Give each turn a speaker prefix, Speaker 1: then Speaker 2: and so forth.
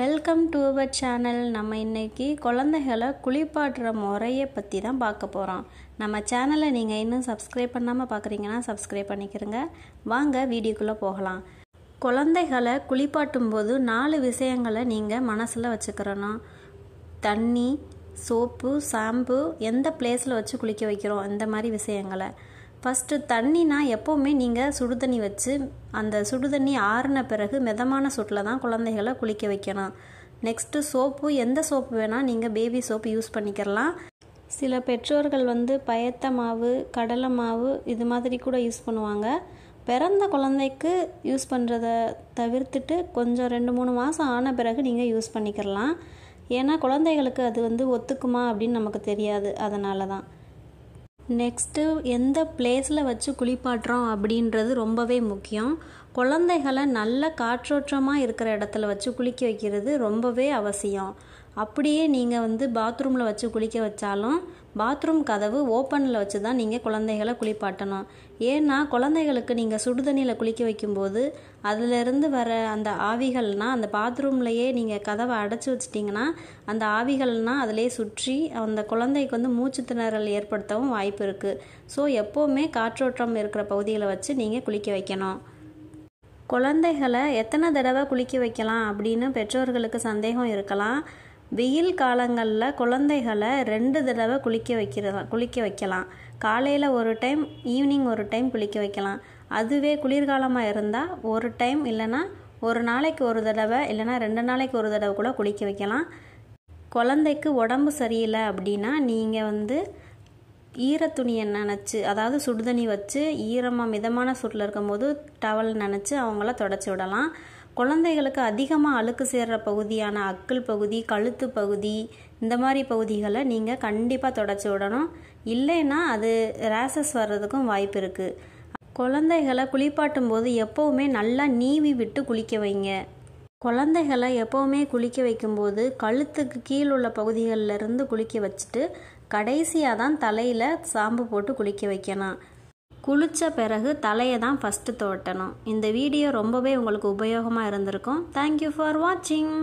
Speaker 1: welcome to our channel நம்ம இன்றைக்கி குழந்தைகளை குளிப்பாட்டுற முறையை பற்றி தான் பார்க்க போகிறோம் நம்ம சேனலை நீங்கள் இன்னும் சப்ஸ்கிரைப் பண்ணாமல் பார்க்குறீங்கன்னா சப்ஸ்கிரைப் பண்ணிக்கிறங்க வாங்க வீடியோக்குள்ளே போகலாம் குழந்தைகளை குளிப்பாட்டும் போது நாலு விஷயங்களை நீங்கள் மனசில் வச்சுக்கிறணும் தண்ணி சோப்பு ஷாம்பு எந்த பிளேஸில் வச்சு குளிக்க வைக்கிறோம் இந்த மாதிரி விஷயங்களை ஃபஸ்ட்டு தண்ணினா எப்போவுமே நீங்கள் சுடு தண்ணி வச்சு அந்த சுடு தண்ணி ஆறின பிறகு மிதமான சுட்டில் தான் குழந்தைகளை குளிக்க வைக்கணும் நெக்ஸ்ட்டு சோப்பு எந்த சோப்பு வேணால் நீங்கள் பேபி சோப்பு யூஸ் பண்ணிக்கிறலாம் சில பெற்றோர்கள் வந்து பயத்த மாவு கடலை மாவு இது மாதிரி கூட யூஸ் பண்ணுவாங்க பிறந்த குழந்தைக்கு யூஸ் பண்ணுறத தவிர்த்துட்டு கொஞ்சம் ரெண்டு மூணு மாதம் ஆன பிறகு நீங்கள் யூஸ் பண்ணிக்கிறலாம் ஏன்னா குழந்தைகளுக்கு அது வந்து ஒத்துக்குமா அப்படின்னு நமக்கு தெரியாது அதனால தான் நெக்ஸ்ட்டு எந்த பிளேஸில் வச்சு குளிப்பாட்டுறோம் அப்படின்றது ரொம்பவே முக்கியம் குழந்தைகளை நல்ல காற்றோற்றமாக இருக்கிற இடத்துல வச்சு குளிக்க வைக்கிறது ரொம்பவே அவசியம் அப்படியே நீங்கள் வந்து பாத்ரூமில் வச்சு குளிக்க வச்சாலும் பாத்ரூம் கதவு ஓப்பனில் வச்சு தான் நீங்கள் குழந்தைகளை குளிப்பாட்டணும் ஏன்னா குழந்தைகளுக்கு நீங்கள் சுடுதண்ணியில் குளிக்க வைக்கும்போது அதிலிருந்து வர அந்த ஆவிகள்னால் அந்த பாத்ரூம்லையே நீங்கள் கதவை அடைச்சி வச்சிட்டிங்கன்னா அந்த ஆவிகள்னால் அதிலே சுற்றி அந்த குழந்தைக்கு வந்து மூச்சு திணறல் ஏற்படுத்தவும் வாய்ப்பு இருக்குது ஸோ எப்போவுமே காற்றோட்டம் இருக்கிற பகுதிகளை வச்சு நீங்கள் குளிக்க வைக்கணும் குழந்தைகளை எத்தனை தடவை குளிக்க வைக்கலாம் அப்படின்னு பெற்றோர்களுக்கு சந்தேகம் இருக்கலாம் வெயில் காலங்களில் குழந்தைகளை ரெண்டு தடவை குளிக்க வைக்கிறதா குளிக்க வைக்கலாம் காலையில் ஒரு டைம் ஈவினிங் ஒரு டைம் குளிக்க வைக்கலாம் அதுவே குளிர்காலமாக இருந்தால் ஒரு டைம் இல்லைன்னா ஒரு நாளைக்கு ஒரு தடவை இல்லைன்னா ரெண்டு நாளைக்கு ஒரு தடவை கூட குளிக்க வைக்கலாம் குழந்தைக்கு உடம்பு சரியில்லை அப்படின்னா நீங்கள் வந்து ஈரத்துணியை நினச்சி அதாவது சுடுதண்ணி வச்சு ஈரமாக மிதமான சூட்டில் இருக்கும்போது டவல் நினச்சி அவங்கள தொடச்சி விடலாம் குழந்தைகளுக்கு அதிகமாக அழுக்கு சேர்கிற பகுதியான அக்கல் பகுதி கழுத்து பகுதி இந்த மாதிரி பகுதிகளை நீங்கள் கண்டிப்பாக தொடச்சி விடணும் இல்லைன்னா அது ரேசஸ் வர்றதுக்கும் வாய்ப்பு இருக்குது குழந்தைகளை குளிப்பாட்டும் போது எப்போவுமே நல்லா நீவி விட்டு குளிக்க வைங்க குழந்தைகளை எப்போவுமே குளிக்க வைக்கும்போது கழுத்துக்கு கீழ் உள்ள பகுதிகளில் இருந்து குளிக்க வச்சுட்டு கடைசியாக தான் தலையில் சாம்பு போட்டு குளிக்க வைக்கணும் குளித்த பிறகு தலையை தான் ஃபஸ்ட்டு தோட்டணும் இந்த வீடியோ ரொம்பவே உங்களுக்கு உபயோகமாக இருந்திருக்கும் தேங்க்யூ ஃபார் வாட்சிங்